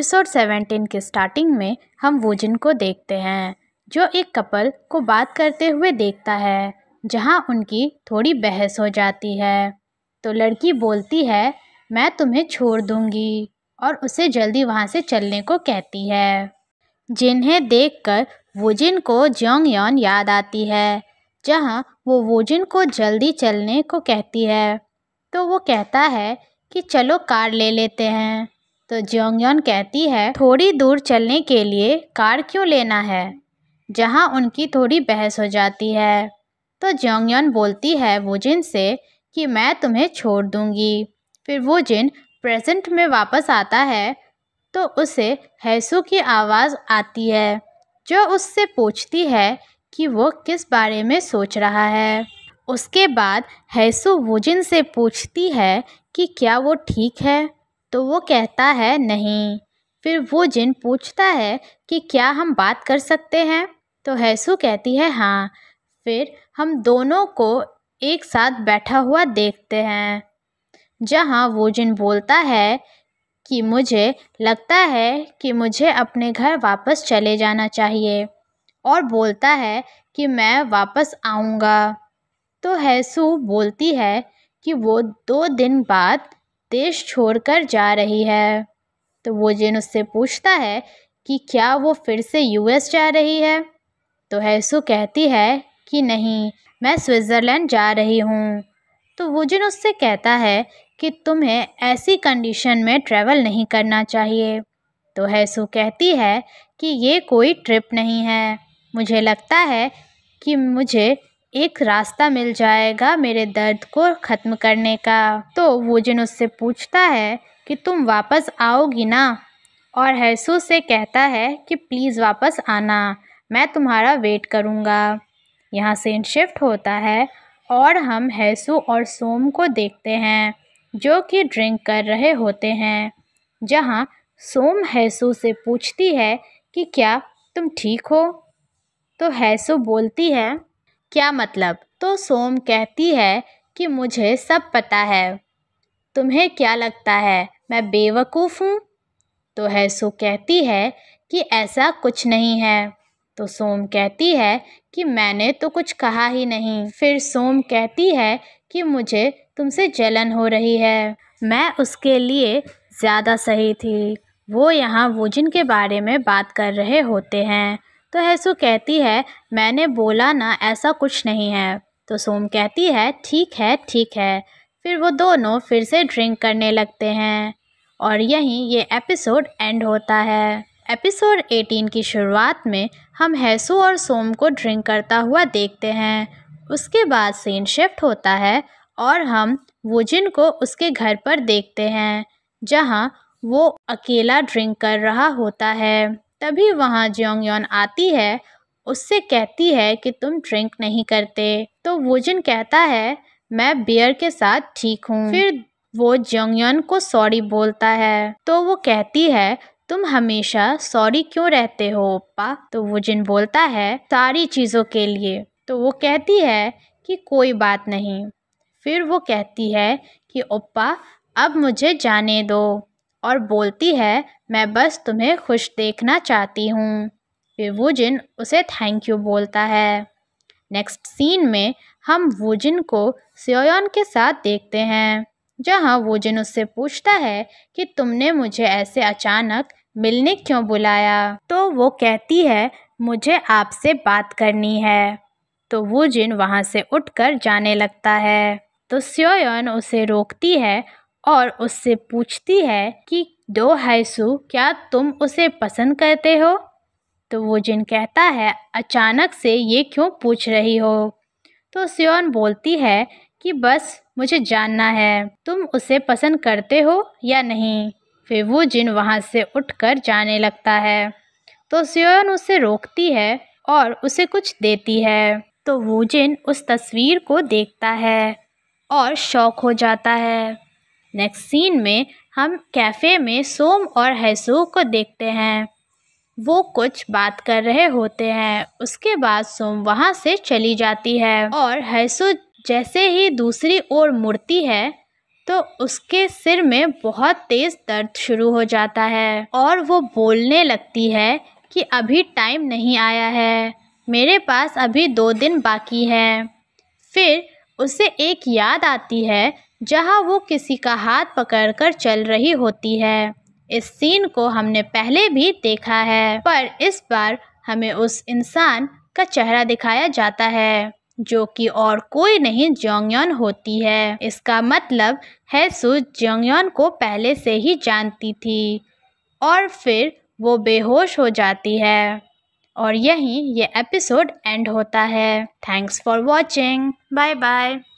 episode seventeen के starting में हम वोजिन को देखते हैं जो एक कपल को बात करते हुए देखता है जहां उनकी थोड़ी बहस हो जाती है तो लड़की बोलती है मैं तुम्हें छोड़ दूंगी और उसे जल्दी वहां से चलने को कहती है जिन्हें देखकर वोजिन को जोंग योन याद आती है जहां वो वोजिन को जल्दी चलने को कहती है तो वो कहता है कि चलो कार ले लेते हैं तो जोंगयन कहती है थोड़ी दूर चलने के लिए कार क्यों लेना है जहाँ उनकी थोड़ी बहस हो जाती है तो जोंगयन बोलती है जिन से कि मैं तुम्हें छोड़ दूँगी फिर वो जिन प्रेजेंट में वापस आता है तो उसे हैसु की आवाज़ आती है जो उससे पूछती है कि वो किस बारे में सोच रहा है उसके बाद हैसु वुजिन से पूछती है कि क्या वो ठीक है तो वो कहता है नहीं फिर वो जिन पूछता है कि क्या हम बात कर सकते हैं तो हैसु कहती है हाँ फिर हम दोनों को एक साथ बैठा हुआ देखते हैं जहाँ वो जिन बोलता है कि मुझे लगता है कि मुझे अपने घर वापस चले जाना चाहिए और बोलता है कि मैं वापस आऊँगा तो हैसु बोलती है कि वो दो दिन बाद देश छोड़कर जा रही है तो वो जिन उससे पूछता है कि क्या वो फिर से यूएस जा रही है तो हैसु कहती है कि नहीं मैं स्विट्ज़रलैंड जा रही हूँ तो वो जिन उससे कहता है कि तुम्हें ऐसी कंडीशन में ट्रैवल नहीं करना चाहिए तो हैसु कहती है कि ये कोई ट्रिप नहीं है मुझे लगता है कि मुझे एक रास्ता मिल जाएगा मेरे दर्द को ख़त्म करने का तो वो जिन उससे पूछता है कि तुम वापस आओगी ना और हैसू से कहता है कि प्लीज़ वापस आना मैं तुम्हारा वेट करूँगा यहाँ सेंट शिफ्ट होता है और हम हैसू और सोम को देखते हैं जो कि ड्रिंक कर रहे होते हैं जहाँ सोम हैसू से पूछती है कि क्या तुम ठीक हो तो हैसू बोलती है क्या मतलब तो सोम कहती है कि मुझे सब पता है तुम्हें क्या लगता है मैं बेवकूफ़ हूँ तो हैसु कहती है कि ऐसा कुछ नहीं है तो सोम कहती है कि मैंने तो कुछ कहा ही नहीं फिर सोम कहती है कि मुझे तुमसे जलन हो रही है मैं उसके लिए ज़्यादा सही थी वो यहाँ वोजिन के बारे में बात कर रहे होते हैं तो हैसु कहती है मैंने बोला ना ऐसा कुछ नहीं है तो सोम कहती है ठीक है ठीक है फिर वो दोनों फिर से ड्रिंक करने लगते हैं और यहीं ये एपिसोड एंड होता है एपिसोड 18 की शुरुआत में हम हैसु और सोम को ड्रिंक करता हुआ देखते हैं उसके बाद सीन शिफ्ट होता है और हम वुजिन को उसके घर पर देखते हैं जहाँ वो अकेला ड्रिंक कर रहा होता है तभी वहाँ जोंगयोन आती है उससे कहती है कि तुम ड्रिंक नहीं करते तो जिन कहता है मैं बियर के साथ ठीक हूँ फिर वो जोंगयोन को सॉरी बोलता है तो वो कहती है तुम हमेशा सॉरी क्यों रहते हो ओप्पा तो जिन बोलता है सारी चीज़ों के लिए तो वो कहती है कि कोई बात नहीं फिर वो कहती है कि ओप्पा अब मुझे जाने दो और बोलती है मैं बस तुम्हें खुश देखना चाहती हूँ फिर वूजिन उसे थैंक यू बोलता है नेक्स्ट सीन में हम वुजिन को सियोयन के साथ देखते हैं जहाँ वुजिन उससे पूछता है कि तुमने मुझे ऐसे अचानक मिलने क्यों बुलाया तो वो कहती है मुझे आपसे बात करनी है तो वुजिन वहाँ से उठकर जाने लगता है तो सियोयन उसे रोकती है और उससे पूछती है कि दो हैसु क्या तुम उसे पसंद करते हो तो वो जिन कहता है अचानक से ये क्यों पूछ रही हो तो सियोन बोलती है कि बस मुझे जानना है तुम उसे पसंद करते हो या नहीं फिर वो जिन वहाँ से उठकर जाने लगता है तो सियोन उसे रोकती है और उसे कुछ देती है तो वो जिन उस तस्वीर को देखता है और शौक हो जाता है नेक्स्ट सीन में हम कैफ़े में सोम और हैसो को देखते हैं वो कुछ बात कर रहे होते हैं उसके बाद सोम वहाँ से चली जाती है और हैसु जैसे ही दूसरी ओर मुड़ती है तो उसके सिर में बहुत तेज़ दर्द शुरू हो जाता है और वो बोलने लगती है कि अभी टाइम नहीं आया है मेरे पास अभी दो दिन बाकी है फिर उसे एक याद आती है जहां वो किसी का हाथ पकड़कर चल रही होती है इस सीन को हमने पहले भी देखा है पर इस बार हमें उस इंसान का चेहरा दिखाया जाता है जो कि और कोई नहीं जोंगयोन होती है इसका मतलब है सु जोंगयन को पहले से ही जानती थी और फिर वो बेहोश हो जाती है और यहीं ये एपिसोड एंड होता है thanks for watching bye bye